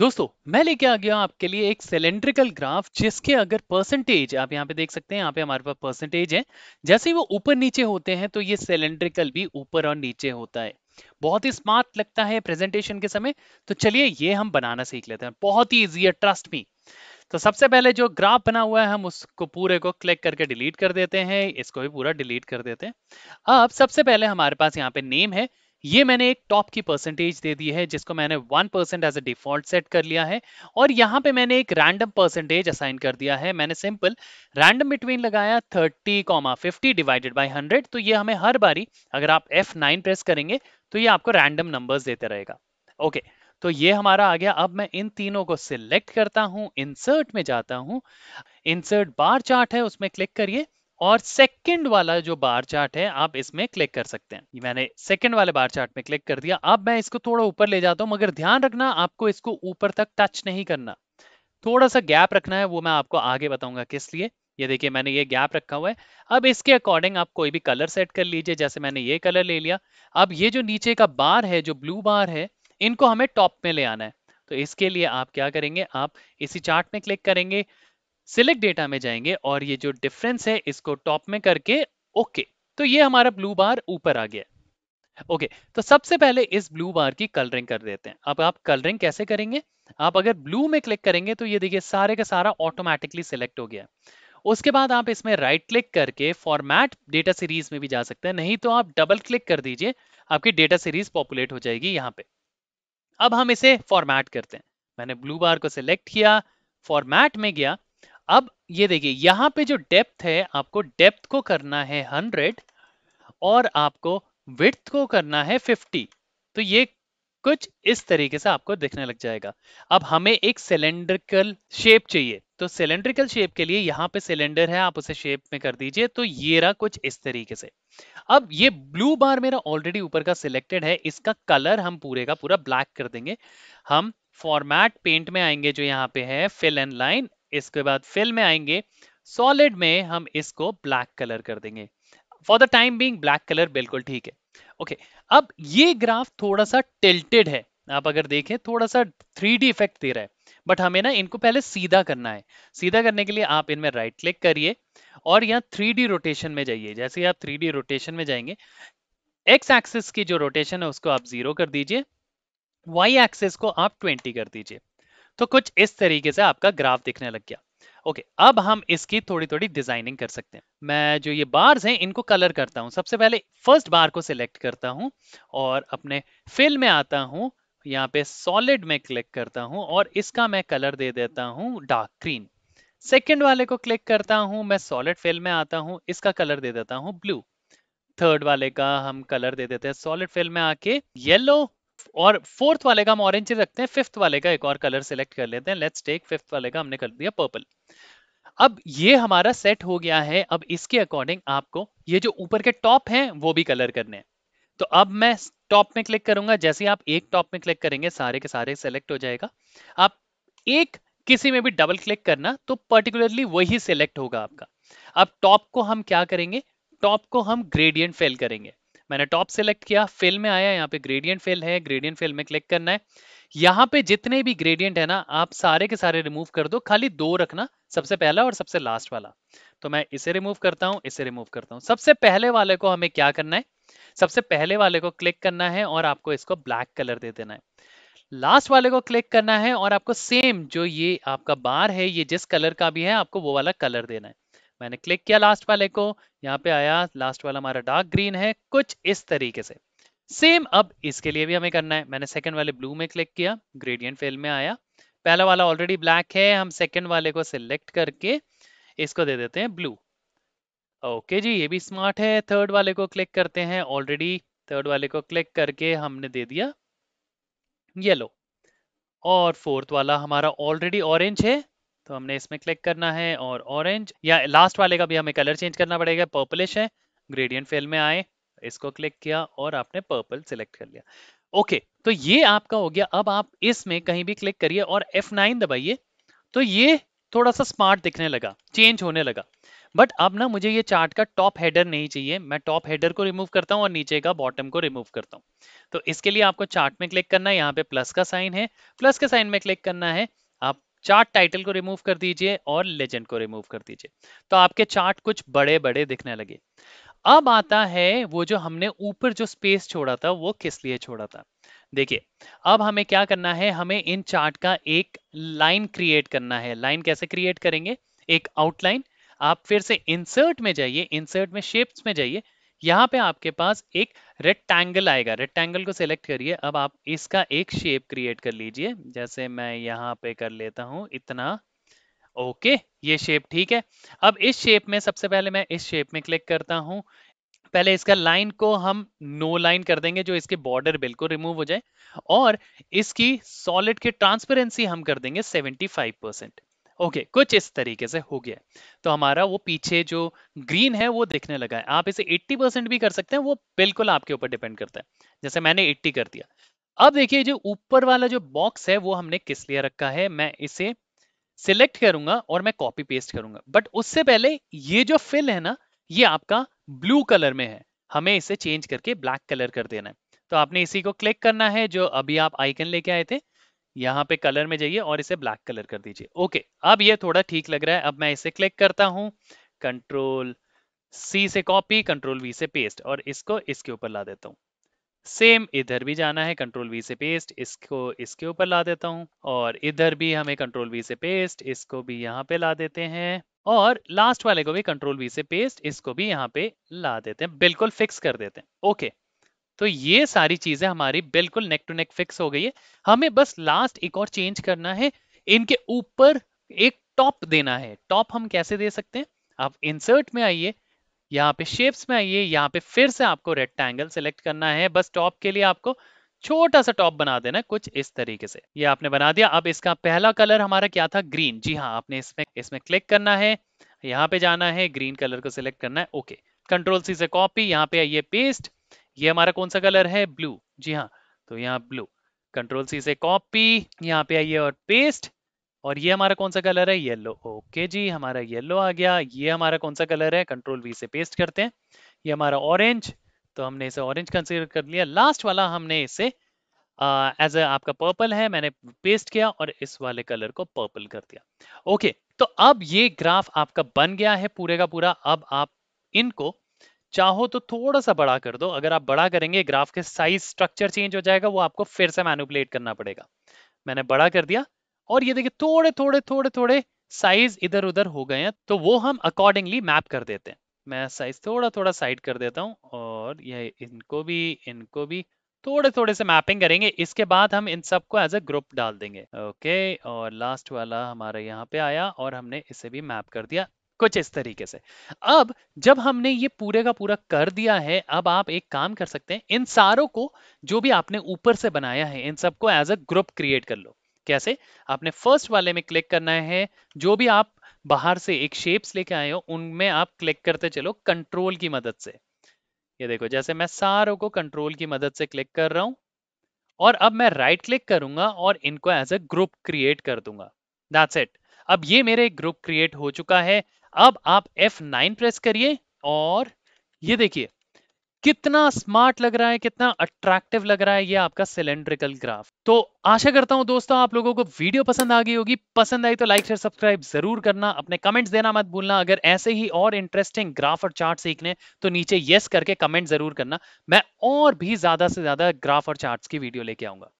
दोस्तों मैं लेके आ गया आपके लिए एक सिलेंड्रिकल ग्राफ जिसके अगर परसेंटेज आप यहाँ पे देख सकते हैं यहाँ पे हमारे पास परसेंटेज है जैसे ही वो ऊपर नीचे होते हैं तो ये सिलेंड्रिकल भी ऊपर और नीचे होता है बहुत ही स्मार्ट लगता है प्रेजेंटेशन के समय तो चलिए ये हम बनाना सीख लेते हैं बहुत ही ईजी है ट्रस्ट भी तो सबसे पहले जो ग्राफ बना हुआ है हम उसको पूरे को क्लिक करके डिलीट कर देते हैं इसको भी पूरा डिलीट कर देते हैं अब सबसे पहले हमारे पास यहाँ पे नेम है ये मैंने एक टॉप की परसेंटेज दे दी है जिसको मैंने one percent as a default set कर लिया है और यहाँ पे मैंने एक रैंडम परसेंटेज असाइन कर दिया है मैंने सिंपल रैंडम बिटवीन लगाया 30, 50 डिवाइडेड बाय 100 तो ये हमें हर बारी अगर आप F9 प्रेस करेंगे तो ये आपको रैंडम नंबर्स देते रहेगा ओके तो ये हमारा आ गया अब मैं इन तीनों को सिलेक्ट करता हूँ इंसर्ट में जाता हूँ इंसर्ट बार चार्ट है उसमें क्लिक करिए और सेकंड वाला जो बार चार्ट है आप इसमें क्लिक कर सकते हैं मैंने सेकंड वाले बार चार्ट में क्लिक कर दिया अब मैं इसको थोड़ा ऊपर ले जाता हूं मगर ध्यान रखना आपको इसको ऊपर तक टच नहीं करना थोड़ा सा गैप रखना है वो मैं आपको आगे बताऊंगा किस लिए ये देखिए मैंने ये गैप रखा हुआ है अब इसके अकॉर्डिंग आप कोई भी कलर सेट कर लीजिए जैसे मैंने ये कलर ले लिया अब ये जो नीचे का बार है जो ब्लू बार है इनको हमें टॉप में ले आना है तो इसके लिए आप क्या करेंगे आप इसी चार्ट में क्लिक करेंगे सिलेक्ट डेटा में जाएंगे और ये जो डिफरेंस है इसको टॉप में करके ओके okay, तो ये हमारा ब्लू बार ऊपर आ गया ओके okay, तो सबसे पहले इस ब्लू बार की कलरिंग कर देते हैं अब आप कलरिंग कैसे करेंगे आप अगर ब्लू में क्लिक करेंगे तो ये देखिए सारे का सारा ऑटोमेटिकली सिलेक्ट हो गया उसके बाद आप इसमें राइट क्लिक करके फॉर्मेट डेटा सीरीज में भी जा सकते हैं नहीं तो आप डबल क्लिक कर दीजिए आपकी डेटा सीरीज पॉपुलेट हो जाएगी यहाँ पे अब हम इसे फॉर्मेट करते हैं मैंने ब्लू बार को सिलेक्ट किया फॉर्मेट में गया अब ये देखिए यहाँ पे जो डेप्थ है आपको डेप्थ को करना है 100 और आपको विथ को करना है 50 तो ये कुछ इस तरीके से आपको दिखने लग जाएगा अब हमें एक सिलेंड्रिकल शेप चाहिए तो सिलेंड्रिकल शेप के लिए यहाँ पे सिलेंडर है आप उसे शेप में कर दीजिए तो ये रहा कुछ इस तरीके से अब ये ब्लू बार मेरा ऑलरेडी ऊपर का सिलेक्टेड है इसका कलर हम पूरे का पूरा ब्लैक कर देंगे हम फॉर्मेट पेंट में आएंगे जो यहाँ पे है फिल एंड लाइन इसके बाद फिल में आएंगे सॉलिड में हम इसको ब्लैक कलर कर देंगे for the time being black colour बिल्कुल ठीक है ओके okay, अब ये ग्राफ थोड़ा सा टिल्टेड है आप अगर देखें थोड़ा सा थ्री इफेक्ट दे रहा है बट हमें ना इनको पहले सीधा करना है सीधा करने के लिए आप इनमें राइट क्लिक करिए और यहाँ थ्री रोटेशन में जाइए जैसे आप थ्री रोटेशन में जाएंगे एक्स एक्सिस की जो रोटेशन है उसको आप जीरो कर दीजिए वाई एक्सिस को आप ट्वेंटी कर दीजिए तो कुछ इस तरीके से आपका ग्राफ दिखने लग गया ओके okay, अब हम इसकी थोड़ी थोड़ी डिजाइनिंग कर सकते हैं मैं जो ये बार्स हैं इनको कलर करता हूँ सबसे पहले फर्स्ट बार को सिलेक्ट करता हूँ और अपने फिल में आता हूं यहाँ पे सॉलिड में क्लिक करता हूँ और इसका मैं कलर दे देता हूं डार्क ग्रीन सेकेंड वाले को क्लिक करता हूं मैं सॉलिड फिल में आता हूँ इसका कलर दे देता हूँ ब्लू थर्ड वाले का हम कलर दे देते हैं सॉलिड फिल में आके येलो और फोर्थ वाले का हम ऑरेंज ही रखते हैं फिफ्थ वाले का एक और कलर सिलेक्ट कर लेते हैं लेट्स टेक फिफ्थ वाले का हमने कर दिया पर्पल अब ये हमारा सेट हो गया है अब इसके अकॉर्डिंग आपको ये जो ऊपर के टॉप हैं वो भी कलर करने हैं तो अब मैं टॉप में क्लिक करूंगा जैसे आप एक टॉप में क्लिक करेंगे सारे के सारे सेलेक्ट हो जाएगा आप एक किसी में भी डबल क्लिक करना तो पर्टिकुलरली वही सिलेक्ट होगा आपका अब टॉप को हम क्या करेंगे टॉप को हम ग्रेडियंट फेल करेंगे मैंने टॉप सेलेक्ट किया फिल में आया यहाँ पे ग्रेडियंट फिल है ग्रेडियंट फिल में क्लिक करना है यहाँ पे जितने भी ग्रेडियंट है ना आप सारे के सारे रिमूव कर दो खाली दो रखना सबसे पहला और सबसे लास्ट वाला तो मैं इसे रिमूव करता हूँ इसे रिमूव करता हूँ सबसे पहले वाले को हमें क्या करना है सबसे पहले वाले को क्लिक करना है और आपको इसको ब्लैक कलर दे देना है लास्ट वाले को क्लिक करना है और आपको सेम जो ये आपका बार है ये जिस कलर का भी है आपको वो वाला कलर देना है मैंने क्लिक किया लास्ट वाले को यहाँ पे आया लास्ट वाला हमारा डार्क ग्रीन है कुछ इस तरीके से सेम अब इसके लिए भी हमें करना है मैंने सेकंड वाले ब्लू में क्लिक किया ग्रेडियंट फेल में आया पहला वाला ऑलरेडी ब्लैक है हम सेकंड वाले को सिलेक्ट करके इसको दे देते हैं ब्लू ओके जी ये भी स्मार्ट है थर्ड वाले को क्लिक करते हैं ऑलरेडी थर्ड वाले को क्लिक करके हमने दे दिया येलो और फोर्थ वाला हमारा ऑलरेडी ऑरेंज है तो हमने इसमें क्लिक करना है और ऑरेंज या लास्ट वाले का भी हमें कलर चेंज करना पड़ेगा पर्पलिश है ग्रेडियंट फेल में आए इसको क्लिक किया और आपने पर्पल सिलेक्ट कर लिया ओके तो ये आपका हो गया अब आप इसमें कहीं भी क्लिक करिए और F9 दबाइए तो ये थोड़ा सा स्मार्ट दिखने लगा चेंज होने लगा बट अब ना मुझे ये चार्ट का टॉप हेडर नहीं चाहिए मैं टॉप हेडर को रिमूव करता हूँ और नीचे का बॉटम को रिमूव करता हूँ तो इसके लिए आपको चार्ट में क्लिक करना है यहाँ पे प्लस का साइन है प्लस के साइन में क्लिक करना है आप चार्ट टाइटल को रिमूव कर दीजिए और लेजेंड को रिमूव कर दीजिए तो आपके चार्ट कुछ बड़े बड़े दिखने लगे अब आता है वो जो हमने ऊपर जो स्पेस छोड़ा था वो किस लिए छोड़ा था देखिए अब हमें क्या करना है हमें इन चार्ट का एक लाइन क्रिएट करना है लाइन कैसे क्रिएट करेंगे एक आउटलाइन आप फिर से इंसर्ट में जाइए इंसर्ट में शेप्स में जाइए यहाँ पे आपके पास एक रेक्टेंगल आएगा रेक्टेंगल को सिलेक्ट करिए अब आप इसका एक शेप क्रिएट कर लीजिए जैसे मैं यहाँ पे कर लेता हूँ इतना ओके ये शेप ठीक है अब इस शेप में सबसे पहले मैं इस शेप में क्लिक करता हूँ पहले इसका लाइन को हम नो लाइन कर देंगे जो इसके बॉर्डर बिल्कुल रिमूव हो जाए और इसकी सॉलिड की ट्रांसपेरेंसी हम कर देंगे 75 परसेंट ओके okay, कुछ इस तरीके से हो गया तो हमारा वो पीछे जो ग्रीन है वो दिखने लगा है आप इसे 80 परसेंट भी कर सकते हैं वो बिल्कुल आपके ऊपर डिपेंड करता है जैसे मैंने 80 कर दिया अब देखिए जो ऊपर वाला जो बॉक्स है वो हमने किस लिए रखा है मैं इसे सिलेक्ट करूंगा और मैं कॉपी पेस्ट करूंगा बट उससे पहले ये जो फिल है ना ये आपका ब्लू कलर में है हमें इसे चेंज करके ब्लैक कलर कर देना है तो आपने इसी को क्लिक करना है जो अभी आप आइकन लेके आए थे यहाँ पे कलर में जाइए और इसे ब्लैक कलर कर दीजिए ओके अब ये थोड़ा ठीक लग रहा है अब मैं इसे क्लिक करता हूँ कंट्रोल सी से कॉपी कंट्रोल वी से पेस्ट और इसको इसके ऊपर ला देता हूँ सेम इधर भी जाना है कंट्रोल वी से पेस्ट इसको इसके ऊपर ला देता हूँ और इधर भी हमें कंट्रोल वी से पेस्ट इसको भी यहाँ पे ला देते हैं और लास्ट वाले को भी कंट्रोल वी से पेस्ट इसको भी यहाँ पे ला देते हैं बिल्कुल फिक्स कर देते हैं ओके तो ये सारी चीजें हमारी बिल्कुल नेक टू नेक फिक्स हो गई है हमें बस लास्ट एक और चेंज करना है इनके ऊपर एक टॉप देना है टॉप हम कैसे दे सकते हैं आप इंसर्ट में आइए यहाँ पे शेप्स में आइए यहाँ पे फिर से आपको रेक्टेंगल सिलेक्ट करना है बस टॉप के लिए आपको छोटा सा टॉप बना देना कुछ इस तरीके से ये आपने बना दिया अब इसका पहला कलर हमारा क्या था ग्रीन जी हाँ आपने इसमें इसमें क्लिक करना है यहाँ पे जाना है ग्रीन कलर को सिलेक्ट करना है ओके कंट्रोल सी से कॉपी यहाँ पे आइए पेस्ट ये हमारा कौन सा कलर है ब्लू जी हाँ तो यहाँ ब्लू कंट्रोल सी से कॉपी यहाँ पे आइए और पेस्ट और ये हमारा कौन सा कलर है येलो ओके जी हमारा येलो आ गया ये हमारा कौन सा कलर है कंट्रोल वी से पेस्ट करते हैं ये हमारा ऑरेंज तो हमने इसे ऑरेंज कंसीडर कर लिया लास्ट वाला हमने इसे एज uh, आपका पर्पल है मैंने पेस्ट किया और इस वाले कलर को पर्पल कर दिया ओके okay, तो अब ये ग्राफ आपका बन गया है पूरे का पूरा अब आप इनको चाहो तो थोड़ा सा बड़ा कर दो अगर आप बड़ा करेंगे ग्राफ के साइज स्ट्रक्चर चेंज हो जाएगा वो आपको फिर से मैनुपुलेट करना पड़ेगा मैंने बड़ा कर दिया और ये देखिए थोड़े थोड़े थोड़े थोड़े साइज इधर उधर हो गए हैं तो वो हम अकॉर्डिंगली मैप कर देते हैं मैं साइज थोड़ा थोड़ा साइड कर देता हूँ और ये इनको भी इनको भी थोड़े थोड़े से मैपिंग करेंगे इसके बाद हम इन सबको एज ए ग्रुप डाल देंगे ओके और लास्ट वाला हमारे यहाँ पे आया और हमने इसे भी मैप कर दिया कुछ इस तरीके से अब जब हमने ये पूरे का पूरा कर दिया है अब आप एक काम कर सकते हैं इन सारों को जो भी आपने ऊपर से बनाया है इन सबको एज अ ग्रुप क्रिएट कर लो कैसे आपने फर्स्ट वाले में क्लिक करना है जो भी आप बाहर से एक शेप्स लेके आए हो उनमें आप क्लिक करते चलो कंट्रोल की मदद से ये देखो जैसे मैं सारों को कंट्रोल की मदद से क्लिक कर रहा हूं और अब मैं राइट क्लिक करूंगा और इनको एज अ ग्रुप क्रिएट कर दूंगा दैट्स इट अब ये मेरे ग्रुप क्रिएट हो चुका है अब आप F9 प्रेस करिए और ये देखिए कितना स्मार्ट लग रहा है कितना अट्रैक्टिव लग रहा है ये आपका सिलेंड्रिकल ग्राफ तो आशा करता हूं दोस्तों आप लोगों को वीडियो पसंद आ गई होगी पसंद आई तो लाइक शेयर सब्सक्राइब जरूर करना अपने कमेंट्स देना मत भूलना अगर ऐसे ही और इंटरेस्टिंग ग्राफ और चार्ट सीखने तो नीचे येस करके कमेंट जरूर करना मैं और भी ज्यादा से ज्यादा ग्राफ और चार्ट की वीडियो लेके आऊंगा